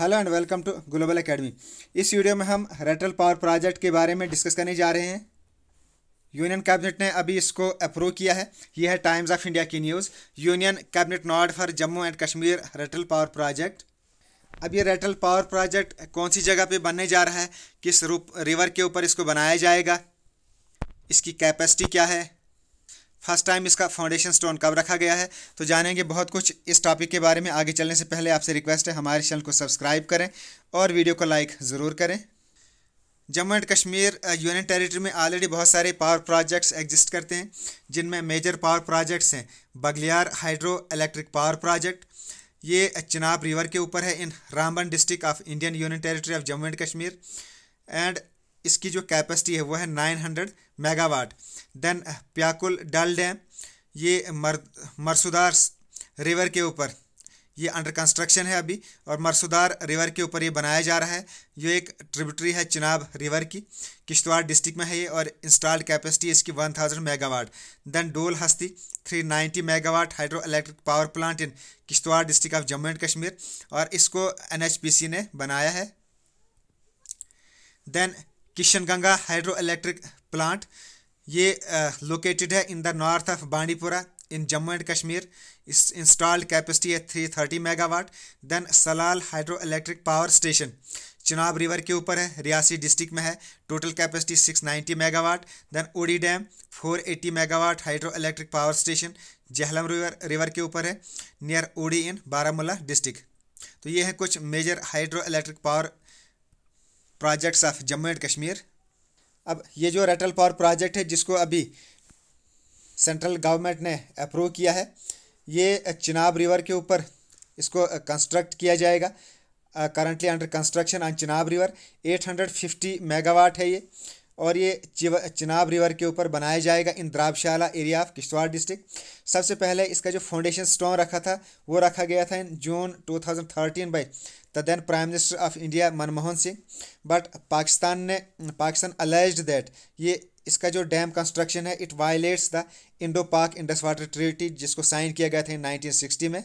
hello and welcome to global academy इस video में हम रेटल पावर प्रोजेक्ट के बारे में डिस्कस करने जा रहे हैं यूनियन कैबिनेट ने अभी इसको अप्रूव किया है यह है टाइम्स ऑफ इंडिया की news union cabinet nod for Jammu and Kashmir Ratle power project अब ये रेटल पावर प्रोजेक्ट कौन सी जगह पर बनने जा रहा है किस रूप रिवर के ऊपर इसको बनाया जाएगा इसकी कैपेसिटी क्या है फर्स्ट टाइम इसका फाउंडेशन स्टोन कब रखा गया है तो जानेंगे बहुत कुछ इस टॉपिक के बारे में आगे चलने से पहले आपसे रिक्वेस्ट है हमारे चैनल को सब्सक्राइब करें और वीडियो को लाइक ज़रूर करें Jammu and Kashmir union territory में ऑलरेडी बहुत सारे पावर प्रोजेक्ट्स एग्जिस्ट करते हैं जिनमें मेजर पावर प्रोजेक्ट्स हैं Baglihar hydro electric power project ये चिनाब रिवर के ऊपर है in Ramban district of Indian union territory of Jammu and Kashmir and इसकी जो कैपेसिटी है वो है nine hundred megawatt then Pakal Dul dam ये मर मरसुदार रिवर के ऊपर ये अंडर कंस्ट्रक्शन है अभी और मरसुदार रिवर के ऊपर ये बनाया जा रहा है ये एक ट्रिब्यूटरी है चिनाब रिवर की किश्तवाड़ डिस्ट्रिक्ट में है ये और इंस्टॉल्ड कैपेसिटी इसकी 1000 megawatt then Dul Hasti 390 megawatt hydro electric power plant in Kishtwar district of Jammu and Kashmir और इसको एन ने बनाया है then Kishan Ganga hydro electric plant ये लोकेटेड है in the north of Bandipora in Jammu and Kashmir इस इंस्टॉल्ड कैपेसिटी है three thirty megawatt then Salal hydro electric power station Chenab river के ऊपर है रियासी डिस्ट्रिक्ट में है total capacity six ninety megawatt then Uri dam four eighty megawatt hydro electric power station Jhelum river river के ऊपर है near Uri in Baramulla district तो ये हैं कुछ major hydro electric power projects of Jammu and Kashmir अब ये जो रेटल पावर प्रोजेक्ट है जिसको अभी सेंट्रल गवर्नमेंट ने अप्रूव किया है ये चिनाब रिवर के ऊपर इसको कंस्ट्रक्ट किया जाएगा currently under construction on Chenab river 850 megawatt है ये और ये चिनाब रिवर के ऊपर बनाया जाएगा in Drabshalla area of Kishtwar district सबसे पहले इसका जो फाउंडेशन स्टोन रखा था वो रखा गया था in June 2013 by the then prime minister of India Manmohan Singh but Pakistan ने पाकिस्तान अलेज दैट ये इसका जो डैम कंस्ट्रक्शन है it violates the Indo Pak Indus water treaty जिसको साइन किया गया था इन नाइनटीन में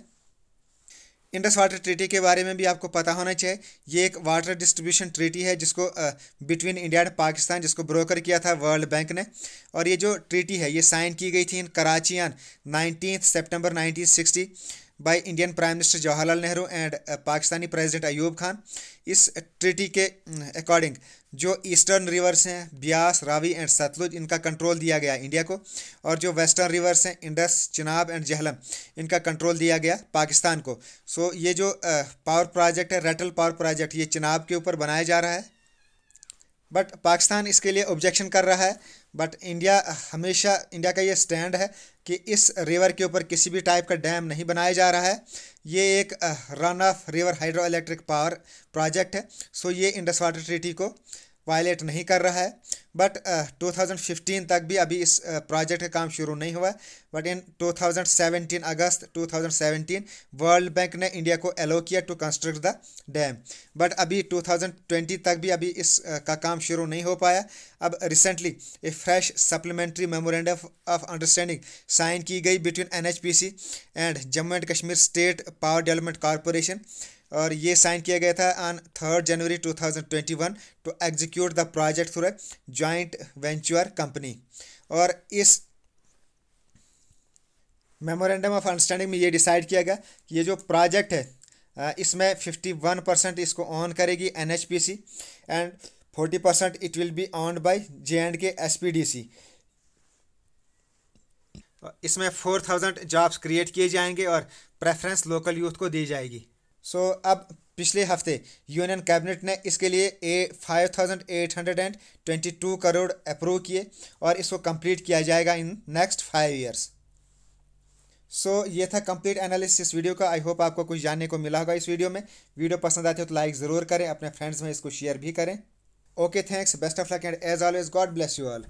इंडस वाटर ट्रीटी के बारे में भी आपको पता होना चाहिए ये एक वाटर डिस्ट्रीब्यूशन ट्रीटी है जिसको बिटवीन इंडिया एंड पाकिस्तान जिसको ब्रोकर किया था वर्ल्ड बैंक ने और ये जो ट्रीटी है ये साइन की गई थी in Karachi on nineteen September nineteen by Indian prime minister Jawaharlal Nehru and Pakistani president Ayub Khan इस ट्रिटी के अकॉर्डिंग mm, जो ईस्टर्न रिवर्स हैं ब्यास रावी एंड सतलुज इनका कंट्रोल दिया गया इंडिया को और जो वेस्टर्न रिवर्स हैं इंडस चिनाब एंड जहलम इनका कंट्रोल दिया गया पाकिस्तान को सो ये जो पावर uh, प्रोजेक्ट है रेटल पावर प्रोजेक्ट ये चिनाब के ऊपर बनाया जा रहा है बट पाकिस्तान इसके लिए ऑब्जेक्शन कर रहा है बट इंडिया हमेशा इंडिया का ये स्टैंड है कि इस रिवर के ऊपर किसी भी टाइप का डैम नहीं बनाया जा रहा है ये एक run of river hydro electric power project है सो ये इंडस वाटर ट्रीटी को वायलेट नहीं कर रहा है बट uh, 2015 तक भी अभी इस प्रोजेक्ट uh, का काम शुरू नहीं हुआ बट इन 2017 अगस्त 2017 वर्ल्ड बैंक ने इंडिया को एलो किया to construct the dam but अभी 2020 तक भी अभी इस uh, का काम शुरू नहीं हो पाया अब recently a fresh supplementary memorandum of understanding sign की गई between N and Jammu and Kashmir state power development corporation और ये साइन किया गया था on third January 2021 to execute the project through joint venture company और इस मेमोरेंडम ऑफ अंडरस्टैंडिंग में ये डिसाइड किया गया कि ये जो प्रोजेक्ट है इसमें फिफ्टी वन परसेंट इसको ऑन करेगी N H P C and forty percent it will be own by J and K S P D C इसमें फोर थाउजेंड जॉब्स क्रिएट किए जाएंगे और प्रेफरेंस लोकल यूथ को दी जाएगी सो so, अब पिछले हफ्ते यूनियन कैबिनेट ने इसके लिए a five thousand eight hundred and twenty two crore approve किए और इसको कंप्लीट किया जाएगा in next five years so ये था कंप्लीट एनालिसिस वीडियो का आई होप आपको कुछ जानने को मिला होगा इस वीडियो में वीडियो पसंद आती हो तो लाइक ज़रूर करें अपने फ्रेंड्स में इसको शेयर भी करें okay thanks best of luck and as always God bless you all